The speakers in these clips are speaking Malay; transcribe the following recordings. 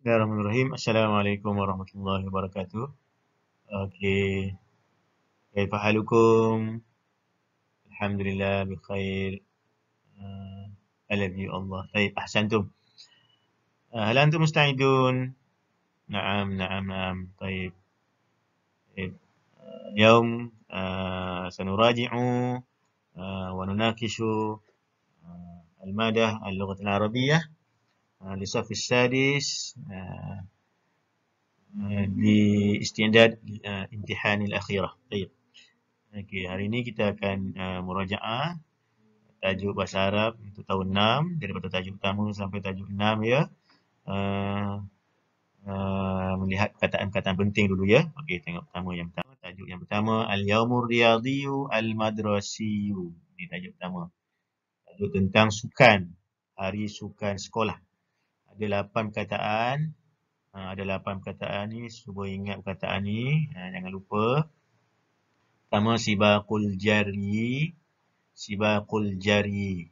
Bismillahirrahmanirrahim. Assalamualaikum warahmatullahi wabarakatuh. Okay. Kaifa halukum? Alhamdulillah bikhair. Uh, I love you Allah. Baik, ahsantum. Uh, hal antum musta'idun? Naam, naam, naam. Baik. Uh, yaum uh, sanuraji'u uh, ونناقش uh, al-madah al المادة اللغة العربية Al-Isaf ah, al-Sadis ah, ah, di istiadat uh, intihanil akhirah. Baik. Okey, hari ini kita akan uh, murajaah tajuk bahasa Arab untuk tahun 6 daripada tajuk pertama sampai tajuk 6 ya. Uh, uh, melihat kataan-kataan penting dulu ya. Okey, tengok pertama yang pertama tajuk yang pertama al-yaumur riyadiyu al-madrasiyu. Ini tajuk pertama. Tajuk tentang sukan, hari sukan sekolah ada lapan perkataan. Ha, ada lapan perkataan ni. Cuba ingat perkataan ni. Ha, jangan lupa. Pertama, sibakul jari. Sibakul jari.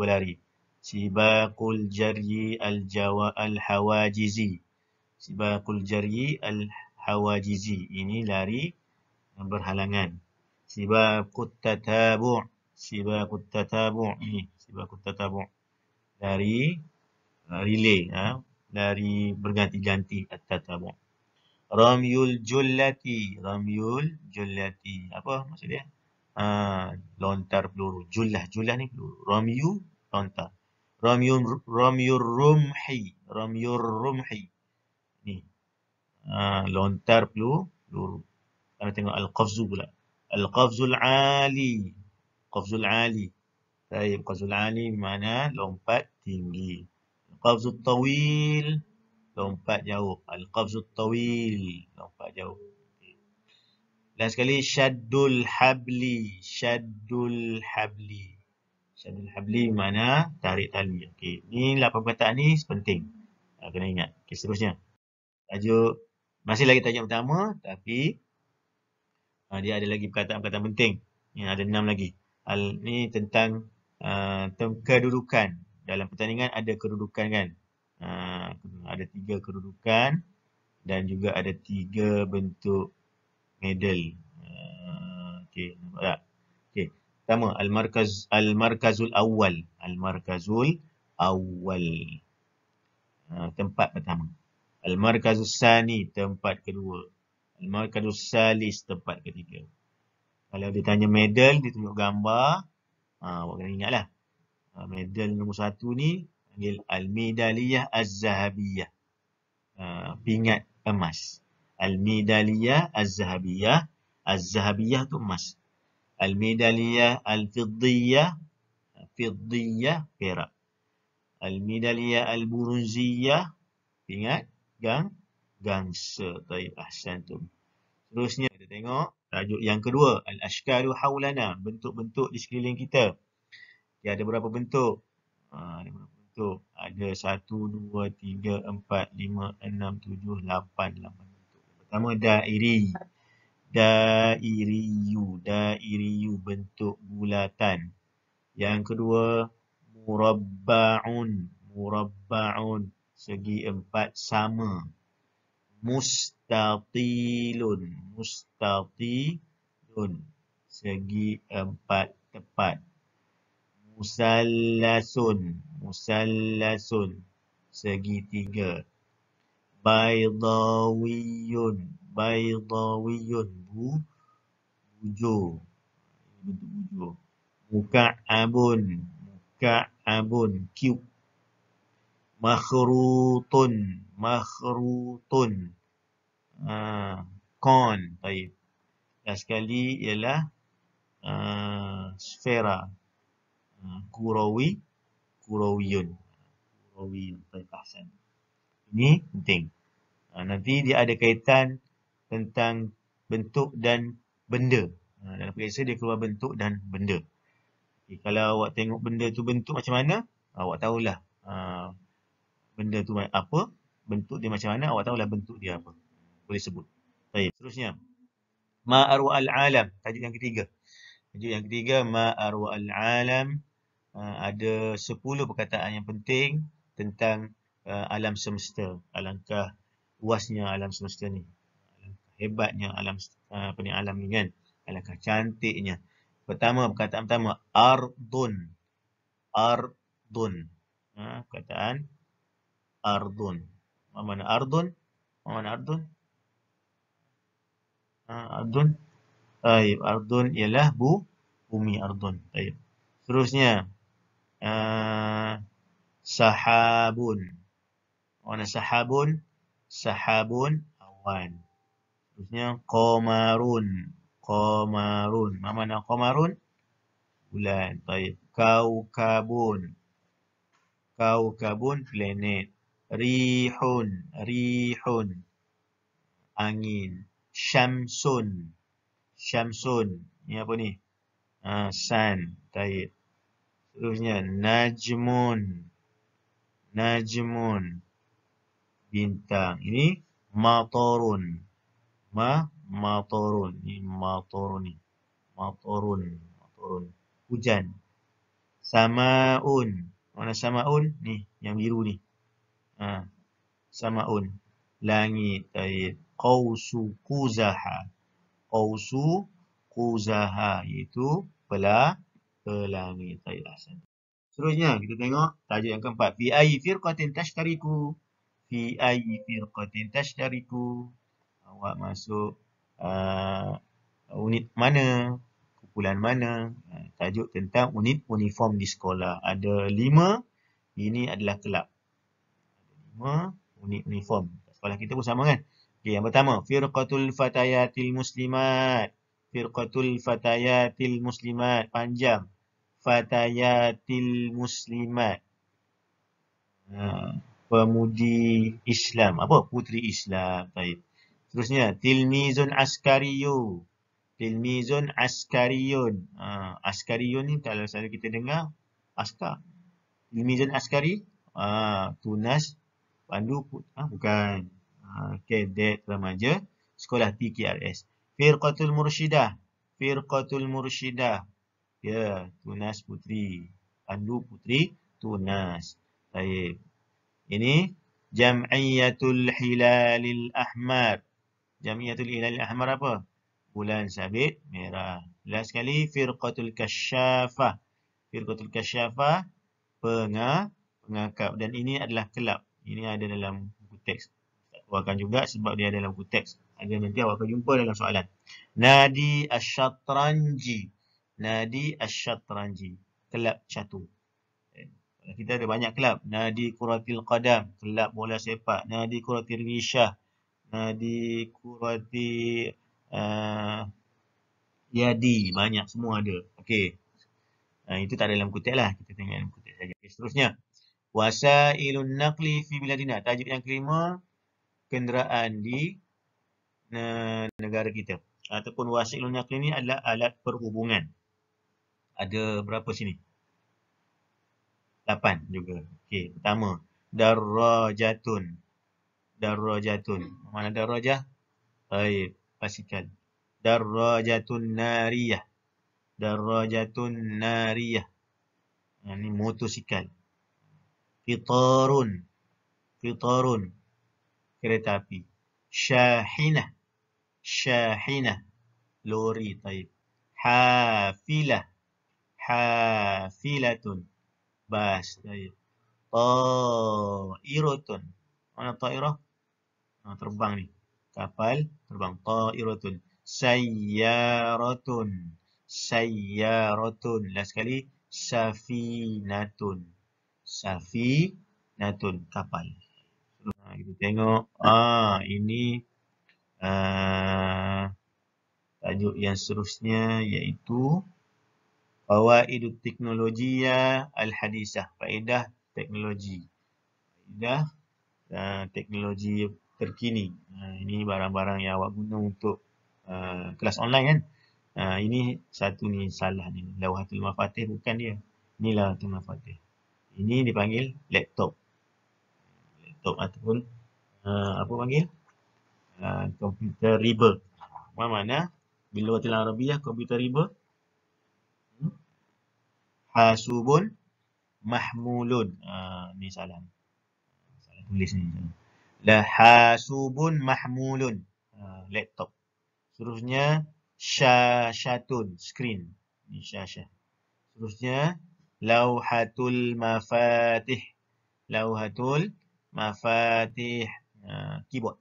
lari. Sibakul jari al-jawa al-hawajizi. Sibakul jari al-hawajizi. Ini lari yang berhalangan. Sibakul tatabu' Sibakul tatabu' Ini sibakul tatabu' Lari Uh, relay ha, dari berganti-ganti at-tatabu. Ramyul jullati, ramyul jullati. Apa maksud dia? Ha, lontar peluru. Jullah, jullah ni peluru. Ramyu lontar. Ramyun ramyur rumhi, ramyur rumhi. Ni. Ha, lontar peluru. Kita tengok al-qafzu pula. Al-qafzul ali. Qafzul ali. Baik, qafzul ali mana lompat tinggi. Al-Qabzul Tawil Lompat jauh Al-Qabzul Tawil Lompat jauh Last sekali Syaddul Habli Syaddul Habli Syaddul Habli mana tarik tali okay. Ni lapan perkataan ni penting ah, Kena ingat okay, Seterusnya Tajuk Masih lagi tajuk pertama Tapi ah, Dia ada lagi perkataan-perkataan penting Ini ada enam lagi Al, Ni tentang uh, ah, kedudukan dalam pertandingan ada kedudukan kan. Uh, ada tiga kedudukan dan juga ada tiga bentuk medal. Uh, Okey, nampak tak? Okey. Pertama, Al-Markaz, Al-Markazul Awal. Al-Markazul Awal. Uh, tempat pertama. Al-Markazul Sani, tempat kedua. Al-Markazul Salis, tempat ketiga. Kalau dia tanya medal, dia tunjuk gambar. Ha, uh, awak kena ingatlah. Ha, medal nombor satu ni panggil Al-Medaliyah Az-Zahabiyah. Ha, pingat emas. Al-Medaliyah Az-Zahabiyah. Az-Zahabiyah tu emas. Al-Medaliyah Al-Fiddiyah. Ha, Fiddiyah perak. Al-Medaliyah Al-Burunziyah. Ingat? Gang? Gangsa. Tayyip Ahsan tu. Seterusnya kita tengok. Tajuk yang kedua. Al-Ashkaru Hawlana. Bentuk-bentuk di sekeliling kita. Okey, ada berapa bentuk? Ha, ada berapa bentuk? Ada satu, dua, tiga, empat, lima, enam, tujuh, lapan, lapan bentuk. Pertama, dairi. Dairiyu. Dairiyu bentuk bulatan. Yang kedua, murabba'un. Murabba'un. Segi empat sama. Mustatilun. Mustatilun. Segi empat tepat musallasun musallasun segitiga baydawiyun baydawiyun bu buju bentuk buju muka abun muka abun cube makhrutun makhrutun ah kon, baik sekali ialah ah, sfera Hmm, Kurawi Kurawiyun Kurawiyun Tahsan Ini penting ha, Nanti dia ada kaitan Tentang bentuk dan benda ha, Dalam periksa dia keluar bentuk dan benda okay, Kalau awak tengok benda tu bentuk macam mana ha, Awak tahulah ha, Benda tu apa Bentuk dia macam mana Awak tahulah bentuk dia apa Boleh sebut Baik, Terusnya. Ma'arwa al-alam Tajuk yang ketiga Tajuk yang ketiga Ma'arwa al-alam Eh, ada 10 perkataan yang penting tentang uh, alam semesta. Alangkah puasnya alam semesta ni. Hebatnya alam eh, apa ni alam ni kan. Alangkah cantiknya. Pertama perkataan pertama ardun. Ardun. Ha, perkataan ardun. Mana ardun? Mana ardun? Ha, ardun. Baik, ardun ialah bu, bumi ardun. Baik. Terusnya. Ah, sahabun. Warna sahabun, sahabun awan. Seterusnya qamarun, qamarun. Mama nak qamarun? Bulan. Baik. Kaukabun. Kaukabun planet. Rihun, rihun. Angin. Syamsun. Syamsun. Ni apa ni? Ah, sun. Baik seterusnya Najmun Najmun bintang ini Matorun ma Matorun ini Matorun ini Matorun Matorun hujan Samaun mana Samaun ni yang biru ni ha. Samaun langit tayyib Qausu Quzaha Qausu Quzaha itu pelah ke langit Saya rasa Seterusnya kita tengok tajuk yang keempat Fi ayi firqatin tashtariku Fi ayi firqatin tashtariku Awak masuk uh, unit mana Kumpulan mana uh, Tajuk tentang unit uniform di sekolah Ada lima Ini adalah kelab Lima unit uniform Sekolah kita pun sama kan okay, Yang pertama Firqatul fatayatil muslimat Firqatul fatayatil muslimat Panjang fatayatil muslimat. Ha, pemudi Islam. Apa? Puteri Islam. Baik. Terusnya, tilmizun askariyu. Tilmizun askariyun. Ha, askariyun ni kalau selalu kita dengar, askar. Tilmizun askari, ha, tunas, pandu, Ha, bukan. Ha, kedet, remaja, sekolah PKRS. Firqatul Murshidah. Firqatul Murshidah. Ya, tunas putri. Pandu putri tunas. Baik. Ini Jam'iyatul Hilalil Ahmar. Jam'iyatul Hilalil Ahmar apa? Bulan sabit merah. Last kali Firqatul Kasyafah. Firqatul Kasyafah pengah, pengakap. Dan ini adalah kelab. Ini ada dalam buku teks. Keluarkan juga sebab dia ada dalam buku teks. Agar nanti awak akan jumpa dalam soalan. Nadi Asyatranji. Nadi ash kelab catur. Eh, kita ada banyak kelab. Nadi Kuratil Qadam, kelab bola sepak. Nadi Kuratil Rishah, Nadi Kurati uh, eh, Yadi, banyak semua ada. Okey. Uh, itu tak ada dalam kutip lah. Kita tengok dalam kutip saja. Okay, seterusnya. Wasailun naqli fi biladina. Tajuk yang kelima, kenderaan di negara kita. Ataupun wasailun naqli ni adalah alat perhubungan ada berapa sini? Lapan juga. Okey, pertama darajatun. Darajatun. Mana darajah? Baik, pastikan. Darajatun nariyah. Darajatun nariyah. Ini ni motosikal. Qitarun. Qitarun. Kereta api. Syahinah. Syahinah. Lori, baik. Hafilah hafilatun bas saya ta'iratun mana ta'irah ha, terbang ni kapal terbang ta'iratun sayyaratun sayyaratun last sekali safinatun safinatun kapal ha, kita tengok ah ini uh, tajuk yang seterusnya iaitu Fawaidut teknologia ya al-hadisah. Faedah teknologi. Faedah uh, teknologi terkini. Uh, ini barang-barang yang awak guna untuk uh, kelas online kan. Uh, ini satu ni salah ni. Lawatul Mafatih bukan dia. Ini Lawatul Mafatih. Ini dipanggil laptop. Laptop ataupun uh, apa panggil? Uh, komputer uh, reba. Mana-mana? Bila Lawatul Arabiah komputer reba hasubun mahmulun. Ah ni salah. Salah tulis ni. La hasubun mahmulun. Ah laptop. Seterusnya syashatun screen. Ni syashah. Seterusnya lauhatul mafatih. Lauhatul mafatih. Ah keyboard.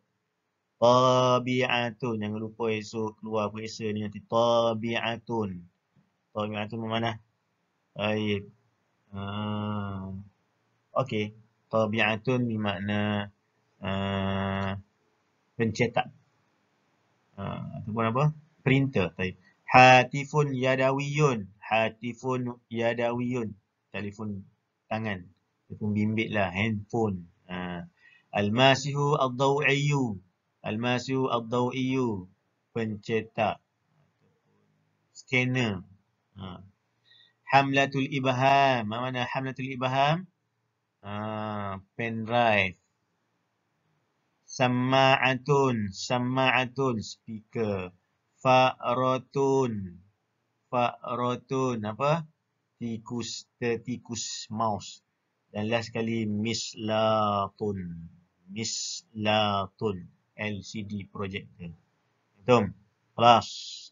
Tabi'atun. Jangan lupa esok keluar puasa ni nanti. Tabi'atun. Tabi'atun mana? Baik. Uh, ah. Okey. Tabiatun ni makna uh, pencetak. Uh, ataupun apa? Printer. Baik. Hatifun yadawiyun. Hatifun yadawiyun. Telefon tangan. Telefon bimbit lah. Handphone. Uh, Al-Masihu al-Daw'iyu. Al-Masihu al-Daw'iyu. Pencetak. Scanner. Uh, Hamlatul Ibaham. Mana, mana Hamlatul Ibaham? Ha, pen drive. Sama'atun. Sama'atun. Speaker. Fa'rotun. Fa'rotun. Apa? Tikus. Tikus mouse. Dan last sekali mislatun. Mislatun. LCD projector. Jom. Kelas.